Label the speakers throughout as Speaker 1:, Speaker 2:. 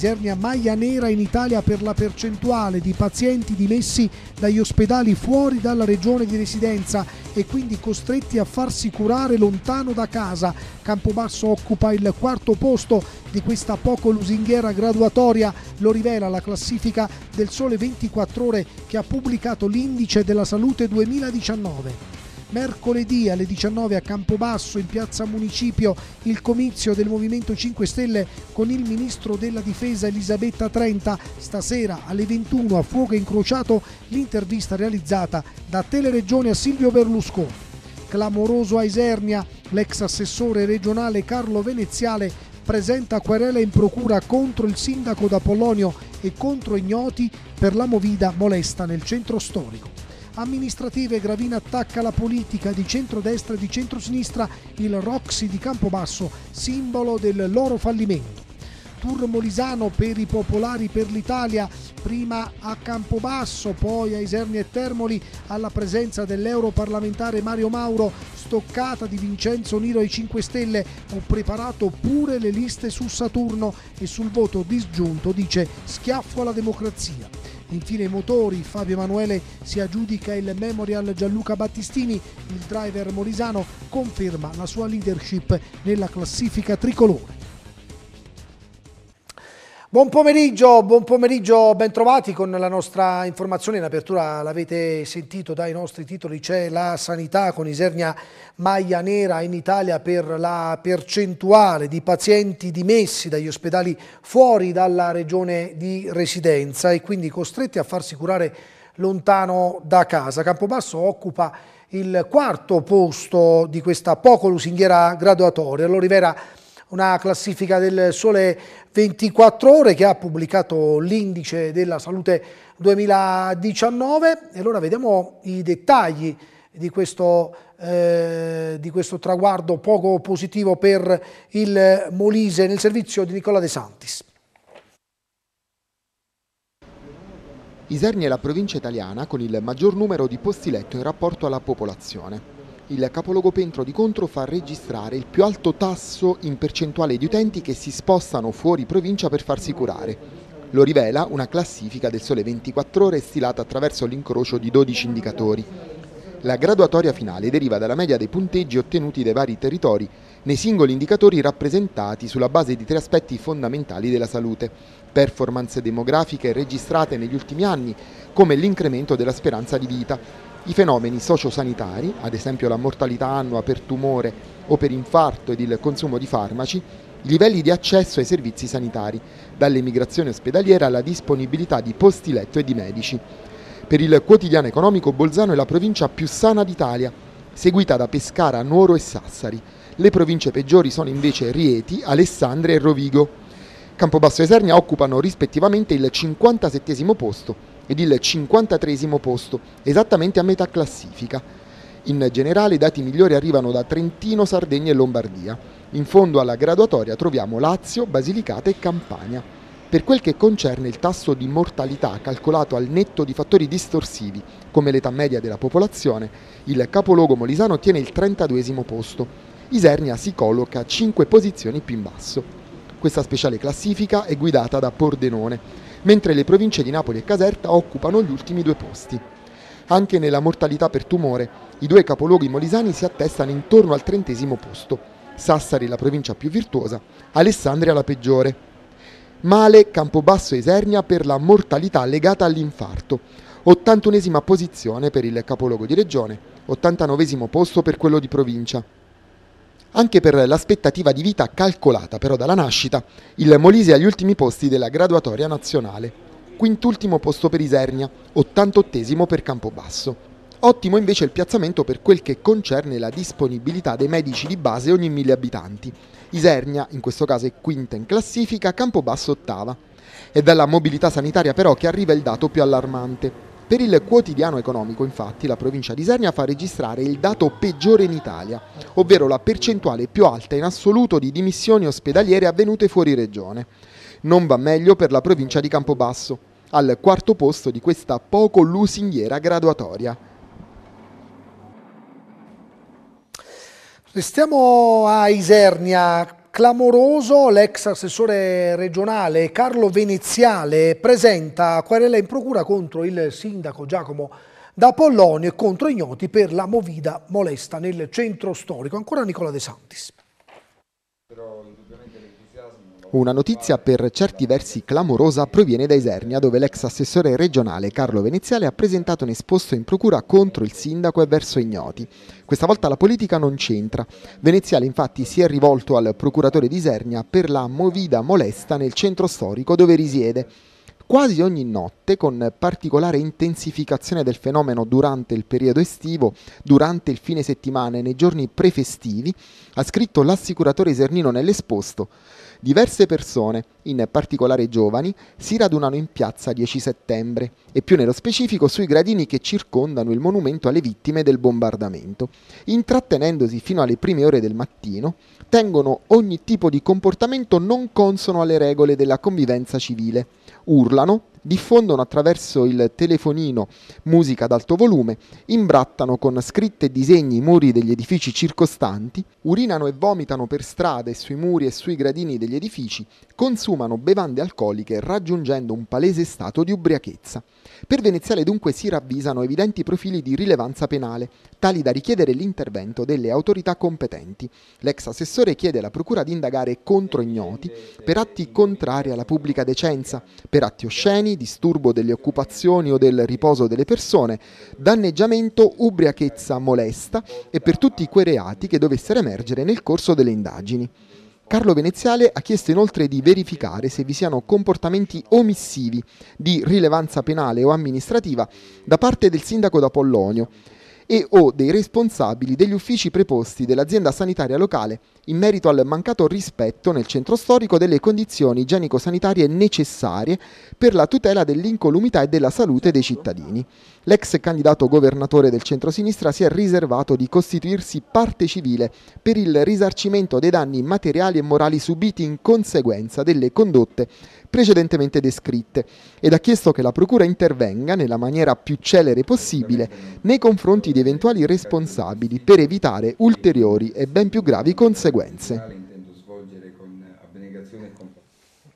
Speaker 1: Isernia maglia nera in Italia per la percentuale di pazienti dimessi dagli ospedali fuori dalla regione di residenza e quindi costretti a farsi curare lontano da casa. Campobasso occupa il quarto posto di questa poco lusinghiera graduatoria, lo rivela la classifica del Sole 24 Ore che ha pubblicato l'Indice della Salute 2019 mercoledì alle 19 a Campobasso in piazza Municipio il comizio del Movimento 5 Stelle con il ministro della Difesa Elisabetta Trenta. Stasera alle 21 a Fuoco Incrociato l'intervista realizzata da Teleregione a Silvio Berlusconi. Clamoroso a Isernia, l'ex assessore regionale Carlo Veneziale presenta querela in procura contro il sindaco d'Apollonio e contro ignoti per la movida molesta nel centro storico amministrative, Gravina attacca la politica di centrodestra e di centrosinistra, il Roxy di Campobasso, simbolo del loro fallimento. Tour Molisano per i popolari per l'Italia, prima a Campobasso, poi a Isernia e Termoli, alla presenza dell'europarlamentare Mario Mauro, stoccata di Vincenzo Niro ai 5 Stelle, ho preparato pure le liste su Saturno e sul voto disgiunto dice schiaffo alla democrazia. Infine i motori, Fabio Emanuele si aggiudica il Memorial Gianluca Battistini, il driver molisano conferma la sua leadership nella classifica tricolore. Buon pomeriggio, buon pomeriggio, bentrovati con la nostra informazione in apertura, l'avete sentito dai nostri titoli, c'è la sanità con Isernia maglia nera in Italia per la percentuale di pazienti dimessi dagli ospedali fuori dalla regione di residenza e quindi costretti a farsi curare lontano da casa. Campobasso occupa il quarto posto di questa poco lusinghiera graduatoria. L'Olivera allora, una classifica del Sole 24 Ore che ha pubblicato l'indice della salute 2019 e allora vediamo i dettagli di questo, eh, di questo traguardo poco positivo per il
Speaker 2: Molise nel servizio di Nicola De Santis. Isernia è la provincia italiana con il maggior numero di posti letto in rapporto alla popolazione il capoluogo Pentro di Contro fa registrare il più alto tasso in percentuale di utenti che si spostano fuori provincia per farsi curare. Lo rivela una classifica del Sole 24 Ore stilata attraverso l'incrocio di 12 indicatori. La graduatoria finale deriva dalla media dei punteggi ottenuti dai vari territori nei singoli indicatori rappresentati sulla base di tre aspetti fondamentali della salute, performance demografiche registrate negli ultimi anni come l'incremento della speranza di vita, i fenomeni sociosanitari, ad esempio la mortalità annua per tumore o per infarto ed il consumo di farmaci, i livelli di accesso ai servizi sanitari, dall'emigrazione ospedaliera alla disponibilità di posti letto e di medici. Per il quotidiano economico Bolzano è la provincia più sana d'Italia, seguita da Pescara, Nuoro e Sassari. Le province peggiori sono invece Rieti, Alessandria e Rovigo. Campobasso e Esernia occupano rispettivamente il 57 posto ed il 53 posto, esattamente a metà classifica. In generale i dati migliori arrivano da Trentino, Sardegna e Lombardia. In fondo alla graduatoria troviamo Lazio, Basilicata e Campania. Per quel che concerne il tasso di mortalità calcolato al netto di fattori distorsivi, come l'età media della popolazione, il capoluogo molisano tiene il 32 posto. Isernia si colloca 5 posizioni più in basso. Questa speciale classifica è guidata da Pordenone, mentre le province di Napoli e Caserta occupano gli ultimi due posti. Anche nella mortalità per tumore, i due capoluoghi molisani si attestano intorno al trentesimo posto. Sassari la provincia più virtuosa, Alessandria la peggiore. Male, Campobasso e Isernia per la mortalità legata all'infarto. 81esima posizione per il capoluogo di regione, 89 esimo posto per quello di provincia. Anche per l'aspettativa di vita calcolata però dalla nascita, il Molise è agli ultimi posti della graduatoria nazionale. Quintultimo posto per Isernia, 88 per Campobasso. Ottimo invece il piazzamento per quel che concerne la disponibilità dei medici di base ogni mille abitanti. Isernia, in questo caso, è quinta in classifica, Campobasso ottava. È dalla mobilità sanitaria però che arriva il dato più allarmante. Per il quotidiano economico, infatti, la provincia di Isernia fa registrare il dato peggiore in Italia, ovvero la percentuale più alta in assoluto di dimissioni ospedaliere avvenute fuori regione. Non va meglio per la provincia di Campobasso, al quarto posto di questa poco lusinghiera graduatoria. Restiamo a Isernia,
Speaker 1: clamoroso, l'ex assessore regionale Carlo Veneziale presenta querela in procura contro il sindaco Giacomo da Pollonio e contro ignoti per la movida molesta nel centro storico. Ancora Nicola De Santis. Però...
Speaker 2: Una notizia per certi versi clamorosa proviene da Isernia, dove l'ex assessore regionale Carlo Veneziale ha presentato un esposto in procura contro il sindaco e verso ignoti. Questa volta la politica non c'entra. Veneziale infatti si è rivolto al procuratore di Isernia per la movida molesta nel centro storico dove risiede. Quasi ogni notte, con particolare intensificazione del fenomeno durante il periodo estivo, durante il fine settimana e nei giorni prefestivi, ha scritto l'assicuratore Isernino nell'esposto, diverse persone, in particolare giovani, si radunano in piazza 10 settembre e più nello specifico sui gradini che circondano il monumento alle vittime del bombardamento. Intrattenendosi fino alle prime ore del mattino, tengono ogni tipo di comportamento non consono alle regole della convivenza civile. Urlano, diffondono attraverso il telefonino musica ad alto volume, imbrattano con scritte e disegni i muri degli edifici circostanti, urinano e vomitano per strade, sui muri e sui gradini degli edifici, consumano bevande alcoliche raggiungendo un palese stato di ubriachezza. Per Veneziale dunque si ravvisano evidenti profili di rilevanza penale, tali da richiedere l'intervento delle autorità competenti. L'ex assessore chiede alla procura di indagare contro ignoti per atti contrari alla pubblica decenza, per atti osceni, infortuni, disturbo delle occupazioni o del riposo delle persone, danneggiamento, ubriachezza molesta e per tutti quei reati che dovessero emergere nel corso delle indagini. Carlo Veneziale ha chiesto inoltre di verificare se vi siano comportamenti omissivi di rilevanza penale o amministrativa da parte del sindaco d'Apollonio e o dei responsabili degli uffici preposti dell'azienda sanitaria locale in merito al mancato rispetto nel centro storico delle condizioni igienico-sanitarie necessarie per la tutela dell'incolumità e della salute dei cittadini. L'ex candidato governatore del centro-sinistra si è riservato di costituirsi parte civile per il risarcimento dei danni materiali e morali subiti in conseguenza delle condotte precedentemente descritte ed ha chiesto che la Procura intervenga nella maniera più celere possibile nei confronti di eventuali responsabili per evitare ulteriori e ben più gravi conseguenze conseguenze.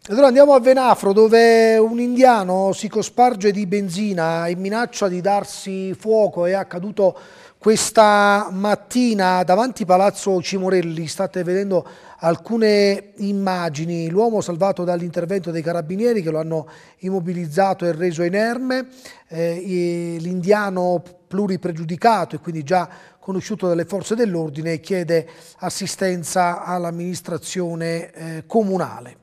Speaker 1: Allora andiamo a Venafro dove un indiano si cosparge di benzina e minaccia di darsi fuoco. È accaduto questa mattina davanti Palazzo Cimorelli. State vedendo alcune immagini. L'uomo salvato dall'intervento dei carabinieri che lo hanno immobilizzato e reso inerme. Eh, L'indiano pluripregiudicato e quindi già conosciuto dalle forze dell'ordine e chiede assistenza all'amministrazione eh, comunale.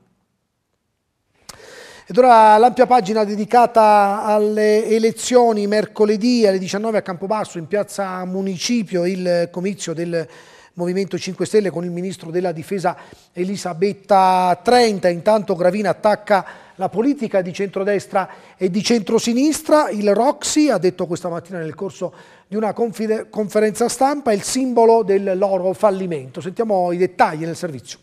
Speaker 1: Ed ora l'ampia pagina dedicata alle elezioni mercoledì alle 19 a Campobasso in piazza Municipio, il comizio del Movimento 5 Stelle con il ministro della Difesa Elisabetta Trenta. Intanto Gravina attacca la politica di centrodestra e di centrosinistra, il Roxy ha detto questa mattina nel corso di una conferenza stampa, è il simbolo del loro fallimento. Sentiamo i dettagli nel servizio.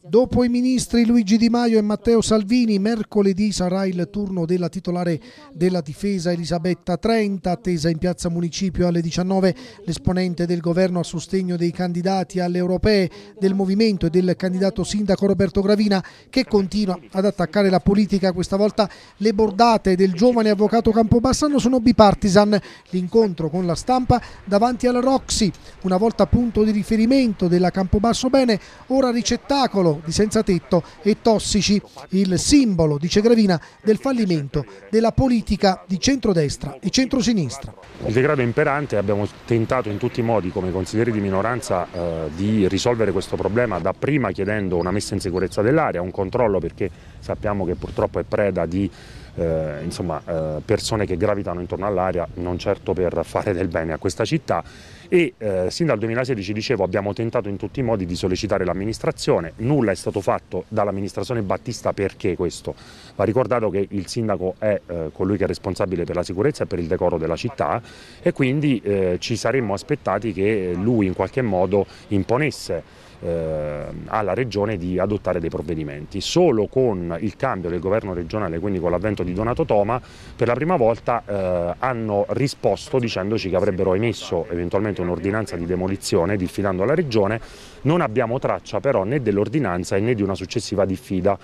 Speaker 1: Dopo i ministri Luigi Di Maio e Matteo Salvini, mercoledì sarà il turno della titolare della difesa Elisabetta Trenta, attesa in piazza Municipio alle 19. L'esponente del governo a sostegno dei candidati alle europee del movimento e del candidato sindaco Roberto Gravina, che continua ad attaccare la politica. Questa volta le bordate del giovane avvocato Campobassano sono bipartisan. L'incontro con la stampa davanti alla Roxy, una volta punto di riferimento della Campobasso Bene, ora ricettacolo di senza tetto e tossici, il simbolo, dice Gravina, del fallimento della politica di centrodestra e centrosinistra.
Speaker 3: Il degrado è imperante, abbiamo tentato in tutti i modi come consiglieri di minoranza eh, di risolvere questo problema dapprima chiedendo una messa in sicurezza dell'area, un controllo perché sappiamo che purtroppo è preda di eh, insomma, eh, persone che gravitano intorno all'area, non certo per fare del bene a questa città e eh, sin dal 2016 dicevo abbiamo tentato in tutti i modi di sollecitare l'amministrazione, nulla è stato fatto dall'amministrazione Battista perché questo? Va ricordato che il sindaco è eh, colui che è responsabile per la sicurezza e per il decoro della città e quindi eh, ci saremmo aspettati che eh, lui in qualche modo imponesse eh, alla Regione di adottare dei provvedimenti. Solo con il cambio del governo regionale, quindi con l'avvento di Donato Toma, per la prima volta eh, hanno risposto dicendoci che avrebbero emesso eventualmente un'ordinanza di demolizione diffidando la Regione, non abbiamo traccia però né dell'ordinanza né di una successiva diffida.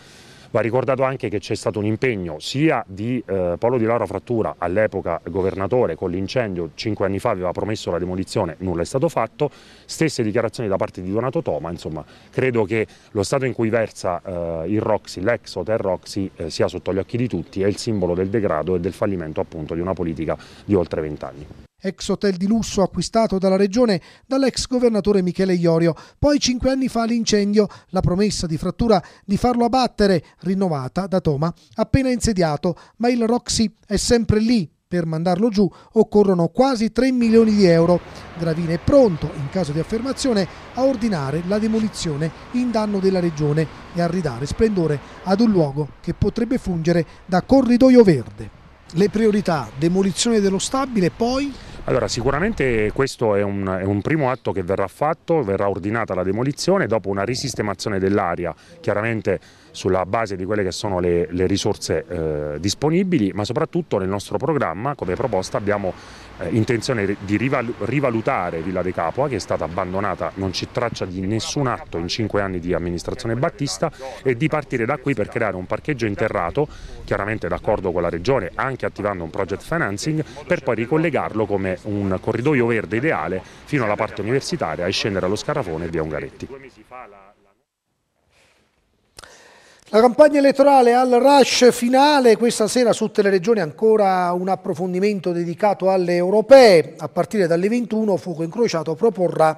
Speaker 3: Va ricordato anche che c'è stato un impegno sia di eh, Paolo Di Laura Frattura, all'epoca governatore, con l'incendio cinque anni fa aveva promesso la demolizione, nulla è stato fatto, stesse dichiarazioni da parte di Donato Toma, insomma credo che lo stato in cui versa eh, il Roxy, l'ex hotel Roxy, eh, sia sotto gli occhi di tutti, è il simbolo del degrado e del fallimento appunto di una politica di oltre vent'anni
Speaker 1: ex hotel di lusso acquistato dalla regione dall'ex governatore Michele Iorio. Poi cinque anni fa l'incendio, la promessa di frattura di farlo abbattere, rinnovata da Toma, appena insediato, ma il Roxy è sempre lì. Per mandarlo giù occorrono quasi 3 milioni di euro. Gravina è pronto, in caso di affermazione, a ordinare la demolizione in danno della regione e a ridare splendore ad un luogo che potrebbe fungere da corridoio verde le priorità,
Speaker 3: demolizione dello stabile poi allora, sicuramente questo è un, è un, primo atto che verrà fatto, verrà ordinata la demolizione dopo una risistemazione dell'area, chiaramente sulla base di quelle che sono le, le risorse eh, disponibili, ma soprattutto nel nostro programma come proposta abbiamo eh, intenzione di rival rivalutare Villa De Capua che è stata abbandonata, non c'è traccia di nessun atto in cinque anni di amministrazione Battista e di partire da qui per creare un parcheggio interrato, chiaramente d'accordo con la Regione, anche attivando un project financing, per poi ricollegarlo come un corridoio verde ideale fino alla parte universitaria e scendere allo Scarafone e via Ungaretti.
Speaker 1: La campagna elettorale al rush finale, questa sera su Teleregione ancora un approfondimento dedicato alle europee, a partire dalle 21 Fuoco Incrociato proporrà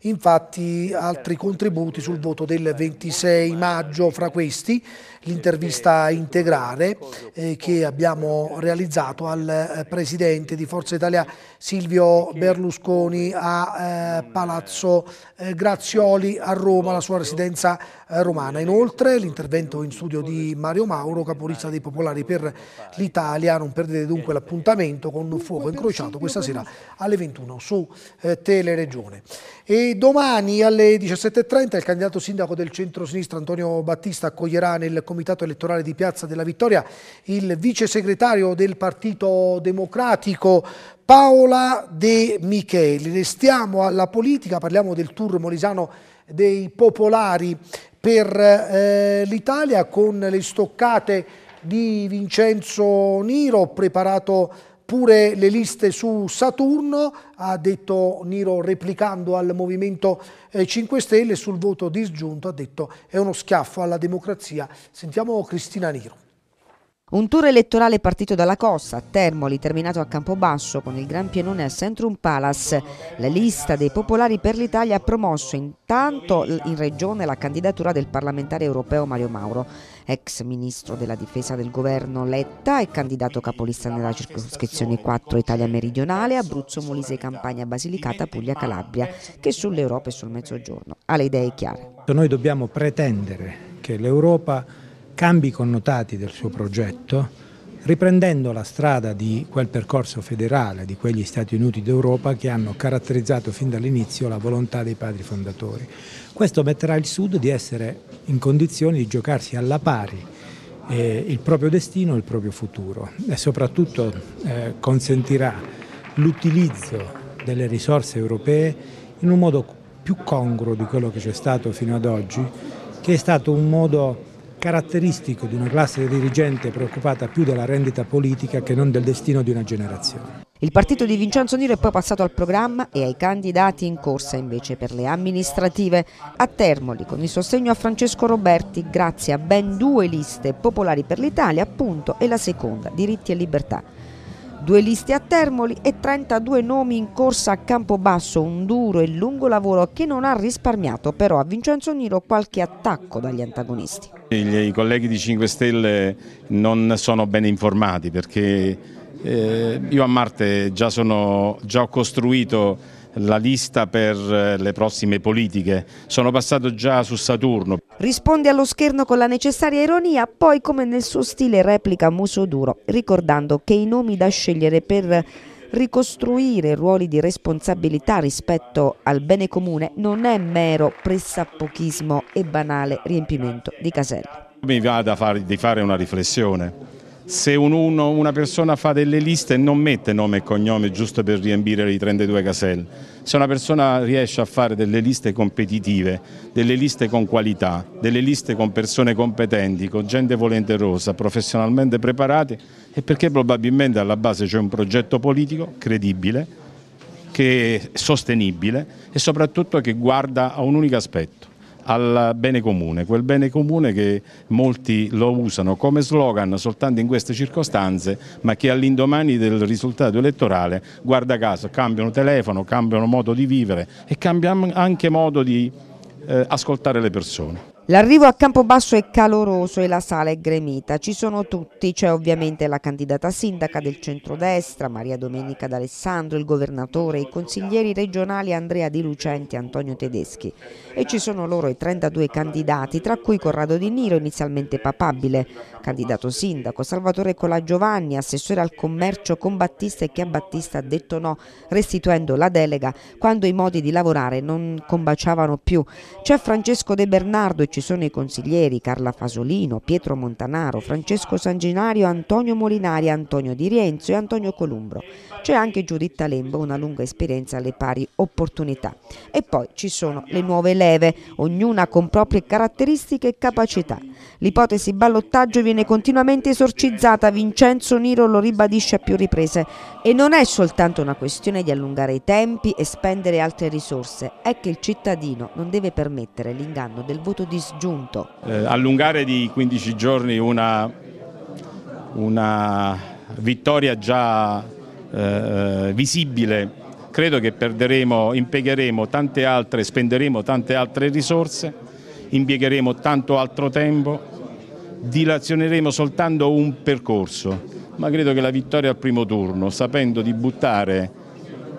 Speaker 1: infatti altri contributi sul voto del 26 maggio, fra questi l'intervista integrale eh, che abbiamo realizzato al eh, Presidente di Forza Italia Silvio Berlusconi a eh, Palazzo eh, Grazioli a Roma, la sua residenza eh, romana. Inoltre l'intervento in studio di Mario Mauro, capolista dei Popolari per l'Italia. Non perdete dunque l'appuntamento con Fuoco Incrociato questa sera alle 21 su eh, Teleregione. E domani alle 17.30 il candidato sindaco del centro-sinistra Antonio Battista accoglierà nel comitato elettorale di Piazza della Vittoria, il vice segretario del Partito Democratico Paola De Micheli. Restiamo alla politica, parliamo del tour molisano dei popolari per eh, l'Italia con le stoccate di Vincenzo Niro preparato Oppure le liste su Saturno, ha detto Niro replicando al Movimento 5 eh, Stelle, sul voto disgiunto ha detto è uno schiaffo alla democrazia.
Speaker 4: Sentiamo Cristina Niro. Un tour elettorale partito dalla Cossa, a Termoli, terminato a Campobasso con il gran pienone a Centrum Palace. La lista dei popolari per l'Italia ha promosso intanto in regione la candidatura del parlamentare europeo Mario Mauro ex ministro della difesa del governo Letta e candidato capolista nella circoscrizione 4 Italia meridionale, Abruzzo, Molise, Campania, Basilicata, Puglia, Calabria, che sull'Europa e sul Mezzogiorno. Ha le idee chiare.
Speaker 1: Noi dobbiamo pretendere che l'Europa cambi i connotati del suo progetto riprendendo la strada di quel percorso federale, di quegli Stati Uniti d'Europa che hanno caratterizzato fin dall'inizio la volontà dei padri fondatori. Questo metterà il Sud di essere in condizioni di giocarsi alla
Speaker 5: pari eh, il proprio destino e il proprio futuro e soprattutto eh, consentirà l'utilizzo delle risorse europee in un modo
Speaker 1: più congruo di quello che c'è stato fino ad oggi, che è stato un modo caratteristico di una classe dirigente preoccupata più della rendita politica che non del destino di una generazione.
Speaker 4: Il partito di Vincenzo Niro è poi passato al programma e ai candidati in corsa invece per le amministrative. A Termoli, con il sostegno a Francesco Roberti, grazie a ben due liste popolari per l'Italia, appunto, e la seconda, diritti e libertà. Due liste a Termoli e 32 nomi in corsa a Campobasso, un duro e lungo lavoro che non ha risparmiato però a Vincenzo Niro qualche attacco dagli antagonisti.
Speaker 6: I colleghi di 5 Stelle non sono ben informati perché eh, io a Marte già, sono, già ho costruito la lista per eh, le prossime politiche. Sono passato già su Saturno.
Speaker 4: Risponde allo scherno con la necessaria ironia, poi come nel suo stile replica muso duro, ricordando che i nomi da scegliere per ricostruire ruoli di responsabilità rispetto al bene comune non è mero pressappochismo e banale riempimento di caselle.
Speaker 6: Mi va da fare, di fare una riflessione se un uno, una persona fa delle liste non mette nome e cognome giusto per riempire le 32 caselle, se una persona riesce a fare delle liste competitive, delle liste con qualità, delle liste con persone competenti, con gente volenterosa, professionalmente preparate, è perché probabilmente alla base c'è un progetto politico credibile, che è sostenibile e soprattutto che guarda a un unico aspetto, al bene comune, quel bene comune che molti lo usano come slogan soltanto in queste circostanze, ma che all'indomani del risultato elettorale, guarda caso, cambiano telefono, cambiano modo di vivere e cambiano anche modo di eh, ascoltare le persone.
Speaker 4: L'arrivo a Campobasso è caloroso e la sala è gremita. Ci sono tutti, c'è ovviamente la candidata sindaca del centrodestra, Maria Domenica D'Alessandro, il governatore, i consiglieri regionali Andrea Di Lucenti e Antonio Tedeschi. E ci sono loro i 32 candidati, tra cui Corrado Di Niro, inizialmente papabile, candidato sindaco, Salvatore Colagiovanni, assessore al commercio con Battista e che a Battista ha detto no, restituendo la delega quando i modi di lavorare non combaciavano più. C'è Francesco De Bernardo e ci ci sono i consiglieri Carla Fasolino, Pietro Montanaro, Francesco Sanginario, Antonio Molinari, Antonio Di Rienzo e Antonio Columbro. C'è anche Giuditta Lembo, una lunga esperienza alle pari opportunità. E poi ci sono le nuove leve, ognuna con proprie caratteristiche e capacità. L'ipotesi ballottaggio viene continuamente esorcizzata, Vincenzo Niro lo ribadisce a più riprese. E non è soltanto una questione di allungare i tempi e spendere altre risorse, è che il cittadino non deve permettere l'inganno del voto disgiunto.
Speaker 6: Eh, allungare di 15 giorni una, una vittoria già eh, eh, visibile credo che perderemo, impiegheremo tante altre, spenderemo tante altre risorse impiegheremo tanto altro tempo, dilazioneremo soltanto un percorso, ma credo che la vittoria al primo turno, sapendo di buttare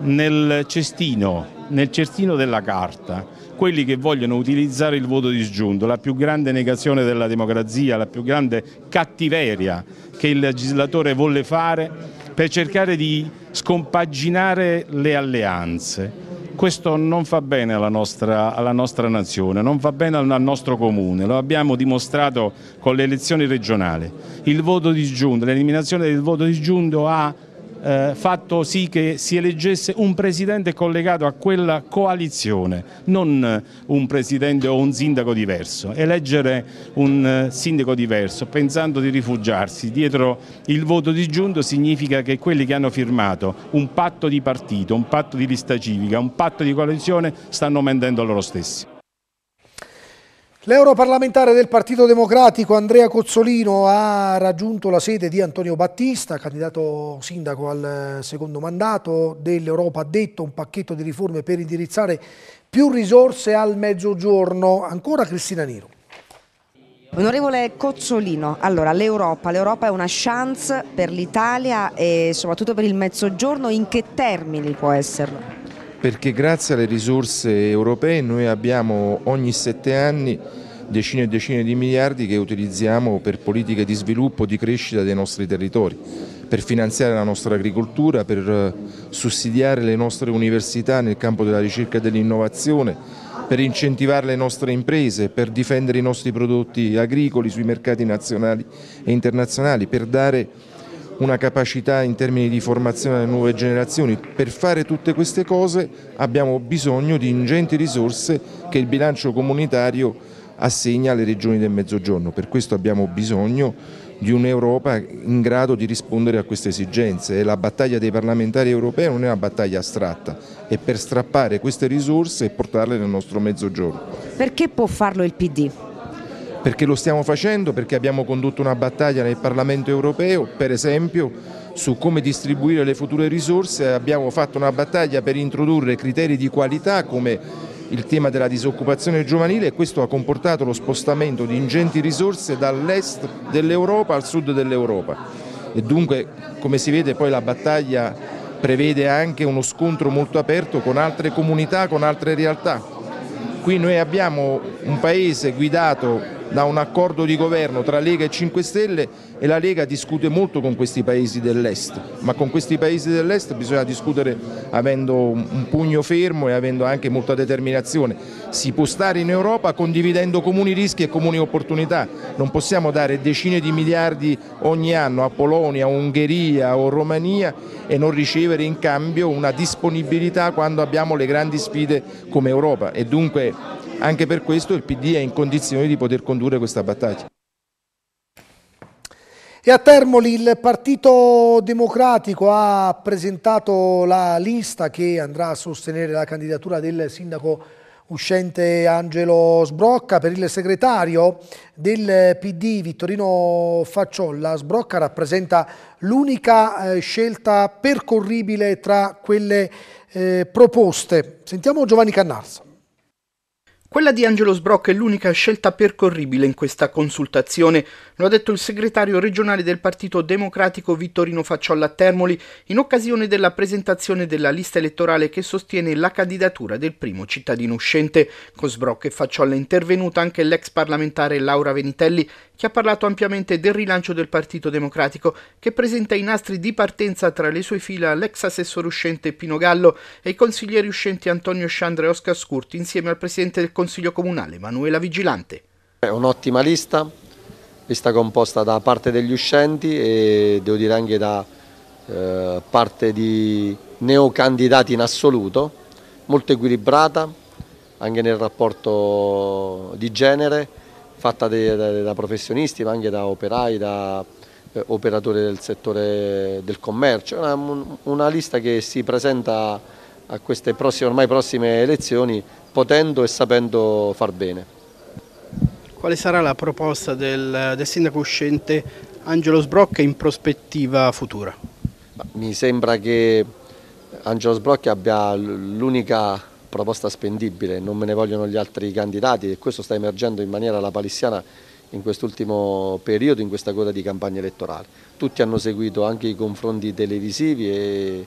Speaker 6: nel cestino nel cestino della carta quelli che vogliono utilizzare il voto disgiunto, la più grande negazione della democrazia, la più grande cattiveria che il legislatore volle fare per cercare di scompaginare le alleanze questo non fa bene alla nostra, alla nostra nazione, non fa bene al nostro comune, lo abbiamo dimostrato con le elezioni regionali. Il voto disgiunto, l'eliminazione del voto disgiunto ha eh, fatto sì che si eleggesse un presidente collegato a quella coalizione, non eh, un presidente o un sindaco diverso. Eleggere un eh, sindaco diverso pensando di rifugiarsi dietro il voto di giunto significa che quelli che hanno firmato un patto di partito, un patto di lista civica, un patto di coalizione stanno mentendo loro stessi.
Speaker 1: L'europarlamentare del Partito Democratico Andrea Cozzolino ha raggiunto la sede di Antonio Battista, candidato sindaco al secondo mandato dell'Europa, ha detto un pacchetto di riforme per indirizzare più
Speaker 4: risorse al mezzogiorno. Ancora Cristina Nero. Onorevole Cozzolino, allora l'Europa, l'Europa è una chance per l'Italia e soprattutto per il mezzogiorno, in che termini può esserlo?
Speaker 7: perché grazie alle risorse europee noi abbiamo ogni sette anni decine e decine di miliardi che utilizziamo per politiche di sviluppo, di crescita dei nostri territori, per finanziare la nostra agricoltura, per eh, sussidiare le nostre università nel campo della ricerca e dell'innovazione, per incentivare le nostre imprese, per difendere i nostri prodotti agricoli sui mercati nazionali e internazionali, per dare una capacità in termini di formazione delle nuove generazioni. Per fare tutte queste cose abbiamo bisogno di ingenti risorse che il bilancio comunitario assegna alle regioni del Mezzogiorno. Per questo abbiamo bisogno di un'Europa in grado di rispondere a queste esigenze la battaglia dei parlamentari europei non è una battaglia astratta, è per strappare queste risorse e portarle nel nostro mezzogiorno.
Speaker 4: Perché può farlo il PD?
Speaker 7: Perché lo stiamo facendo? Perché abbiamo condotto una battaglia nel Parlamento europeo, per esempio, su come distribuire le future risorse, abbiamo fatto una battaglia per introdurre criteri di qualità come il tema della disoccupazione giovanile e questo ha comportato lo spostamento di ingenti risorse dall'est dell'Europa al sud dell'Europa e dunque come si vede poi la battaglia prevede anche uno scontro molto aperto con altre comunità, con altre realtà. Qui noi abbiamo un paese guidato da un accordo di governo tra Lega e 5 Stelle e la Lega discute molto con questi paesi dell'est, ma con questi paesi dell'est bisogna discutere avendo un pugno fermo e avendo anche molta determinazione. Si può stare in Europa condividendo comuni rischi e comuni opportunità, non possiamo dare decine di miliardi ogni anno a Polonia, Ungheria o Romania e non ricevere in cambio una disponibilità quando abbiamo le grandi sfide come Europa e dunque anche per questo il PD è in condizione di poter condurre questa battaglia.
Speaker 1: E a Termoli il Partito Democratico ha presentato la lista che andrà a sostenere la candidatura del sindaco uscente Angelo Sbrocca. Per il segretario del PD Vittorino Facciolla, Sbrocca rappresenta l'unica eh, scelta percorribile tra quelle eh, proposte. Sentiamo Giovanni Cannarsa.
Speaker 8: Quella di Angelo Sbrocca è l'unica scelta percorribile in questa consultazione, lo ha detto il segretario regionale del Partito Democratico Vittorino Facciolla Termoli in occasione della presentazione della lista elettorale che sostiene la candidatura del primo cittadino uscente. Con Sbrocca e Facciolla è intervenuta anche l'ex parlamentare Laura Venitelli che ha parlato ampiamente del rilancio del Partito Democratico, che presenta i nastri di partenza tra le sue fila l'ex assessore uscente Pino Gallo e i consiglieri uscenti Antonio Sciandra e Oscar Scurti, insieme al presidente del Consiglio Comunale Manuela Vigilante.
Speaker 9: È un'ottima lista, lista composta da parte degli uscenti e devo dire anche da eh, parte di neocandidati in assoluto, molto equilibrata anche nel rapporto di genere fatta de, de, da professionisti ma anche da operai, da eh, operatori del settore del commercio, una, una lista che si presenta a queste prossime, ormai prossime elezioni potendo e sapendo far bene.
Speaker 8: Quale sarà la proposta del, del sindaco uscente Angelo Sbrocca in prospettiva futura?
Speaker 9: Mi sembra che Angelo Sbrocchi abbia l'unica proposta spendibile, non me ne vogliono gli altri candidati e questo sta emergendo in maniera lapalissiana palissiana in quest'ultimo periodo, in questa coda di campagna elettorale. Tutti hanno seguito anche i confronti televisivi e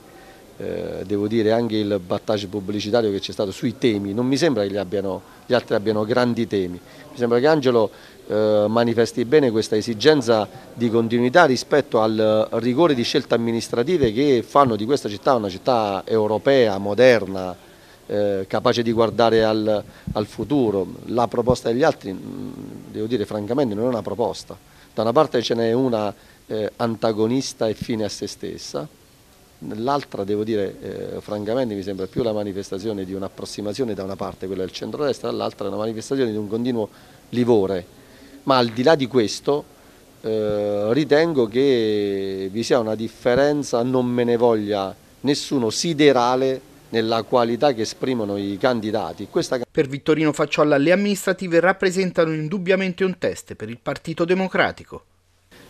Speaker 9: eh, devo dire anche il battage pubblicitario che c'è stato sui temi, non mi sembra che gli, abbiano, gli altri abbiano grandi temi, mi sembra che Angelo eh, manifesti bene questa esigenza di continuità rispetto al rigore di scelte amministrative che fanno di questa città una città europea, moderna, eh, capace di guardare al, al, futuro. La proposta degli altri, mm, devo dire francamente, non è una proposta. Da una parte ce n'è una eh, antagonista e fine a se stessa, l'altra, devo dire eh, francamente, mi sembra più la manifestazione di un'approssimazione da una parte, quella del centro-destra, dall'altra una manifestazione di un continuo livore. Ma al di là di questo, eh, ritengo che vi sia una differenza, non me ne voglia nessuno, siderale nella qualità che esprimono i candidati. Questa...
Speaker 8: Per Vittorino Facciolla le amministrative rappresentano indubbiamente un test per il Partito Democratico.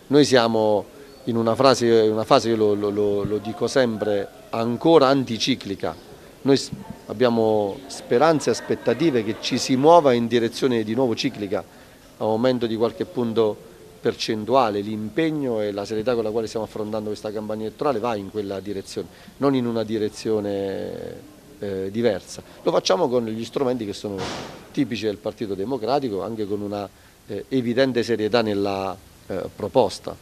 Speaker 9: Noi siamo in una, frase, una fase, io lo, lo, lo dico sempre, ancora anticiclica. Noi abbiamo speranze e aspettative che ci si muova in direzione di nuovo ciclica, a un aumento di qualche punto percentuale, l'impegno e la serietà con la quale stiamo affrontando questa campagna elettorale va in quella direzione, non in una direzione eh, diversa. Lo facciamo con gli strumenti che sono tipici del Partito Democratico, anche con una eh, evidente serietà nella eh, proposta.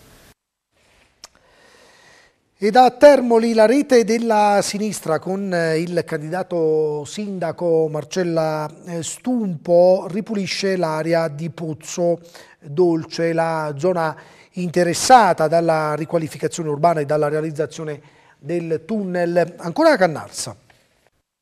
Speaker 1: E da Termoli la rete della sinistra con eh, il candidato sindaco Marcella eh, Stumpo ripulisce l'area di Pozzo Dolce, la zona interessata dalla riqualificazione urbana e dalla realizzazione del tunnel. Ancora a Cannarsa.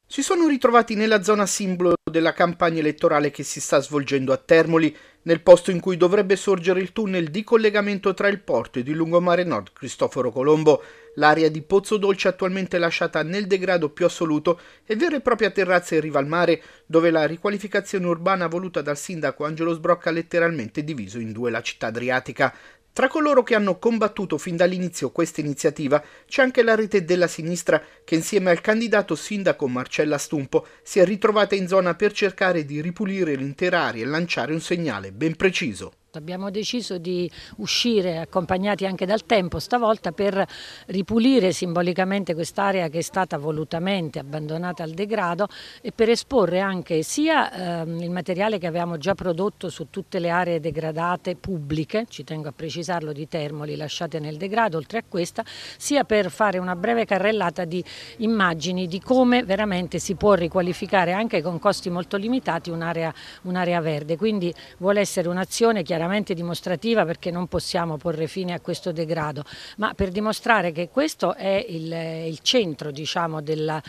Speaker 8: Si sono ritrovati nella zona simbolo della campagna elettorale che si sta svolgendo a Termoli nel posto in cui dovrebbe sorgere il tunnel di collegamento tra il porto ed il lungomare nord Cristoforo Colombo, l'area di Pozzo Dolce attualmente lasciata nel degrado più assoluto è vera e propria terrazza in riva al mare, dove la riqualificazione urbana voluta dal sindaco Angelo Sbrocca ha letteralmente diviso in due la città adriatica, tra coloro che hanno combattuto fin dall'inizio questa iniziativa c'è anche la rete della sinistra che insieme al candidato sindaco Marcella Stumpo si è ritrovata in zona per cercare di ripulire l'intera area e lanciare un segnale ben preciso.
Speaker 10: Certo, abbiamo deciso di uscire accompagnati anche dal tempo stavolta per ripulire simbolicamente quest'area che è stata volutamente abbandonata al degrado e per esporre anche sia eh, il materiale che avevamo già prodotto su tutte le aree degradate pubbliche, ci tengo a precisarlo di Termoli lasciate nel degrado oltre a questa, sia per fare una breve carrellata di immagini di come veramente si può riqualificare anche con costi molto limitati un'area un verde. Quindi vuole essere un'azione chiaramente veramente dimostrativa perché non possiamo porre fine a questo degrado, ma per dimostrare che questo è il, il centro diciamo, della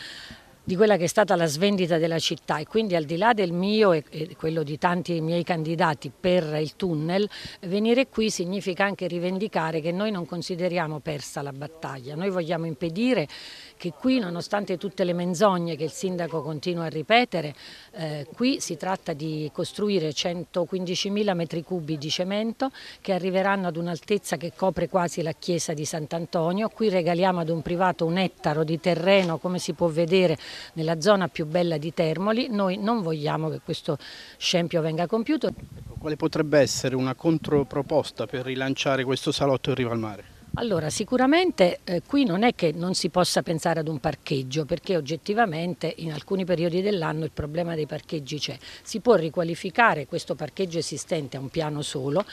Speaker 10: di quella che è stata la svendita della città e quindi al di là del mio e, quello di tanti miei candidati per il tunnel, venire qui significa anche rivendicare che noi non consideriamo persa la battaglia, noi vogliamo impedire che qui nonostante tutte le menzogne che il sindaco continua a ripetere, eh, qui si tratta di costruire 115.000 metri cubi di cemento che arriveranno ad un'altezza che copre quasi la chiesa di Sant'Antonio, qui regaliamo ad un privato un ettaro di terreno come si può vedere nella zona più bella di Termoli, noi non vogliamo che questo scempio venga compiuto.
Speaker 8: Quale potrebbe essere una controproposta per rilanciare questo salotto in riva al mare?
Speaker 10: Allora, sicuramente eh, qui non è che non si possa pensare ad un parcheggio, perché oggettivamente in alcuni periodi dell'anno il problema dei parcheggi c'è. Si può riqualificare questo parcheggio esistente a un piano solo,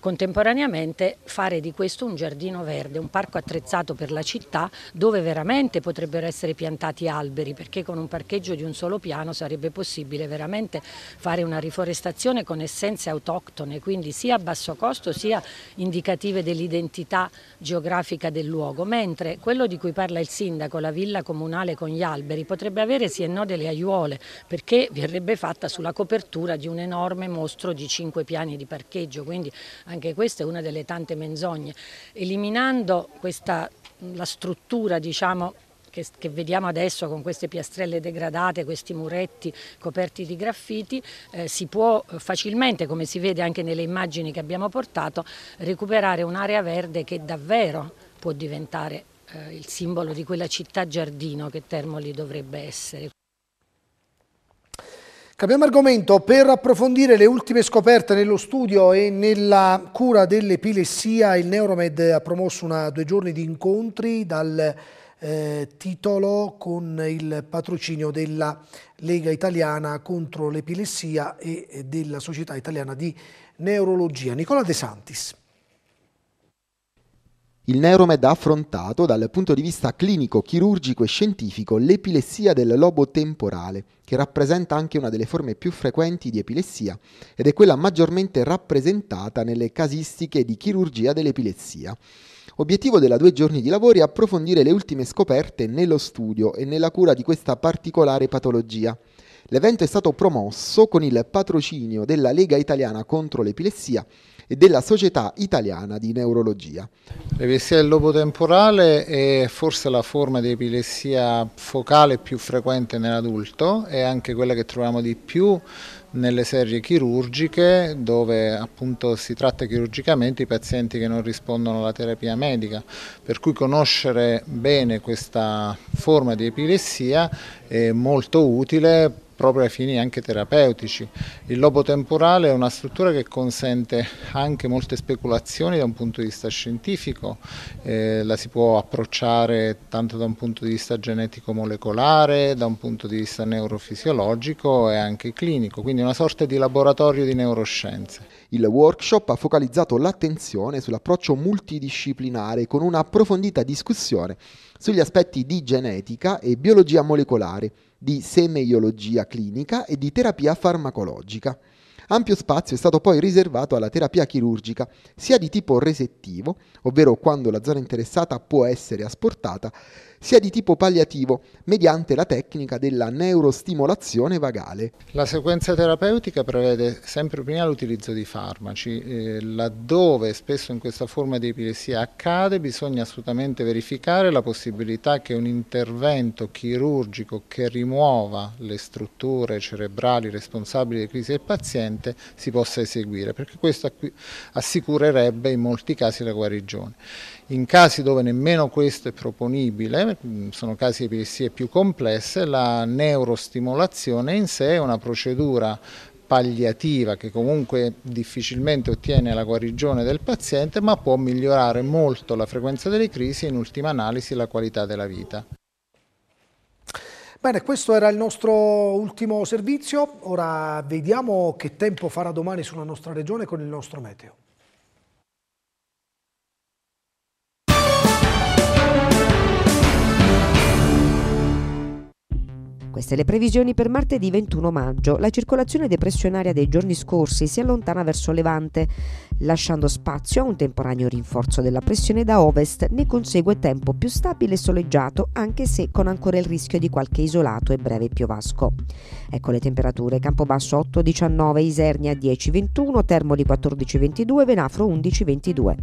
Speaker 10: Contemporaneamente fare di questo un giardino verde, un parco attrezzato per la città dove veramente potrebbero essere piantati alberi perché con un parcheggio di un solo piano sarebbe possibile veramente fare una riforestazione con essenze autoctone, quindi sia a basso costo sia indicative dell'identità geografica del luogo, mentre quello di cui parla il sindaco, la villa comunale con gli alberi, potrebbe avere sì e no delle aiuole perché verrebbe fatta sulla copertura di un enorme mostro di cinque piani di parcheggio, quindi anche questa è una delle tante menzogne. Eliminando questa, la struttura diciamo, che, che, vediamo adesso con queste piastrelle degradate, questi muretti coperti di graffiti, eh, si può facilmente, come si vede anche nelle immagini che abbiamo portato, recuperare un'area verde che davvero può diventare eh, il simbolo di quella città giardino che Termoli dovrebbe essere.
Speaker 1: Cambiamo argomento per approfondire le ultime scoperte nello studio e nella cura dell'epilessia. Il Neuromed ha promosso una, due giorni di incontri dal eh, titolo con il patrocinio della Lega Italiana contro l'epilessia e della Società Italiana di Neurologia. Nicola De Santis.
Speaker 2: Il Neuromed ha affrontato dal punto di vista clinico, chirurgico e scientifico l'epilessia del lobo temporale, che rappresenta anche una delle forme più frequenti di epilessia ed è quella maggiormente rappresentata nelle casistiche di chirurgia dell'epilessia. Obiettivo della due giorni di lavoro è approfondire le ultime scoperte nello studio e nella cura di questa particolare patologia. L'evento è stato promosso con il patrocinio della Lega Italiana contro l'epilessia e della Società Italiana
Speaker 5: di Neurologia. L'epilessia del lobo temporale è forse la forma di epilessia focale più frequente nell'adulto, è anche quella che troviamo di più nelle serie chirurgiche dove appunto si tratta chirurgicamente i pazienti che non rispondono alla terapia medica, per cui conoscere bene questa forma di epilessia è molto utile proprio ai fini anche terapeutici. Il lobo temporale è una struttura che consente anche molte speculazioni da un punto di vista scientifico, eh, la si può approcciare tanto da un punto di vista genetico-molecolare, da un punto di vista neurofisiologico e anche clinico, quindi una sorta di laboratorio di neuroscienze. Il workshop ha focalizzato l'attenzione
Speaker 2: sull'approccio multidisciplinare con una approfondita discussione sugli aspetti di genetica e biologia molecolare, di semeiologia clinica e di terapia farmacologica. Ampio spazio è stato poi riservato alla terapia chirurgica, sia di tipo resettivo, ovvero quando la zona interessata può essere asportata, sia di tipo palliativo, mediante la tecnica della neurostimolazione vagale.
Speaker 5: La sequenza terapeutica prevede sempre prima l'utilizzo di farmaci. Eh, laddove spesso in questa forma di epilessia accade, bisogna assolutamente verificare la possibilità che un intervento chirurgico che rimuova le strutture cerebrali responsabili delle crisi del paziente si possa eseguire, perché questo assicurerebbe in molti casi la guarigione. In casi dove nemmeno questo è proponibile, sono casi di epilessie più complesse, la neurostimolazione in sé è una procedura palliativa che comunque difficilmente ottiene la guarigione del paziente ma può migliorare molto la frequenza delle crisi e in ultima analisi la qualità della vita.
Speaker 1: Bene, questo era il nostro ultimo servizio, ora vediamo che tempo farà domani sulla nostra regione con il nostro meteo.
Speaker 4: Queste le previsioni per martedì 21 maggio. La circolazione depressionaria dei giorni scorsi si allontana verso Levante, lasciando spazio a un temporaneo rinforzo della pressione da ovest. Ne consegue tempo più stabile e soleggiato, anche se con ancora il rischio di qualche isolato e breve piovasco. Ecco le temperature: Campobasso 8-19, Isernia 10-21, Termoli 14-22, Venafro 11-22.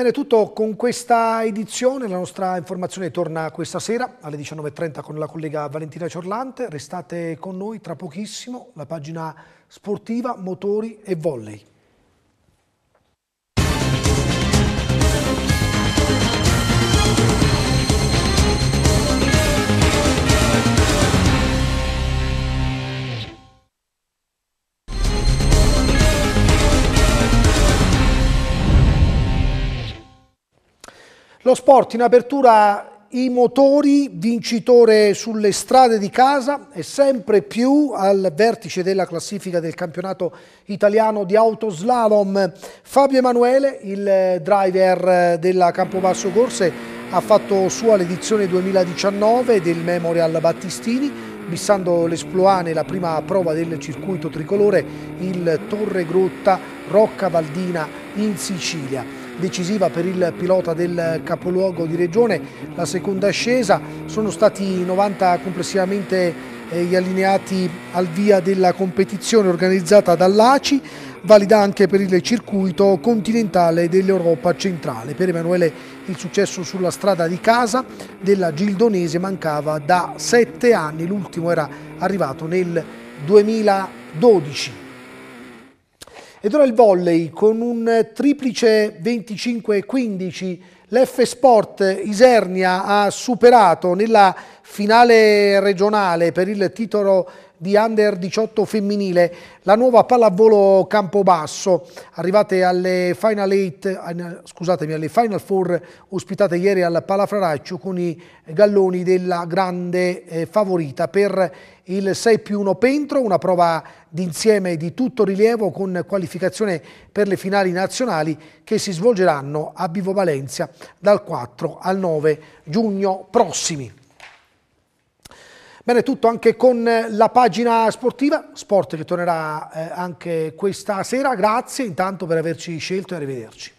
Speaker 1: Bene, tutto con questa edizione, la nostra informazione torna questa sera alle 19.30 con la collega Valentina Ciorlante, restate con noi tra pochissimo, la pagina sportiva, motori e volley. Lo sport in apertura i motori, vincitore sulle strade di casa e sempre più al vertice della classifica del campionato italiano di autoslalom. Fabio Emanuele, il driver della Campobasso Corse, ha fatto sua l'edizione 2019 del Memorial Battistini bissando l'Esploane, la prima prova del circuito tricolore, il Torre Grotta, Rocca Valdina in Sicilia decisiva per il pilota del capoluogo di regione, la seconda ascesa, sono stati 90 complessivamente eh, gli allineati al via della competizione organizzata dall'ACI, valida anche per il circuito continentale dell'Europa centrale. Per Emanuele il successo sulla strada di casa della Gildonese mancava da 7 anni, l'ultimo era arrivato nel 2012. Ed ora il volley con un triplice 25-15. L'F Sport Isernia ha superato nella finale regionale per il titolo di under 18 femminile la nuova pallavolo Campobasso arrivate alle final, eight, eh, scusatemi, alle final four ospitate ieri al Palafraraccio con i galloni della grande eh, favorita per il 6 più 1 Pentro, una prova d'insieme di tutto rilievo con qualificazione per le finali nazionali che si svolgeranno a Vivo Valencia dal 4 al 9 giugno prossimi. Bene, tutto anche con la pagina sportiva, sport che tornerà eh, anche questa sera. Grazie intanto per averci scelto e arrivederci.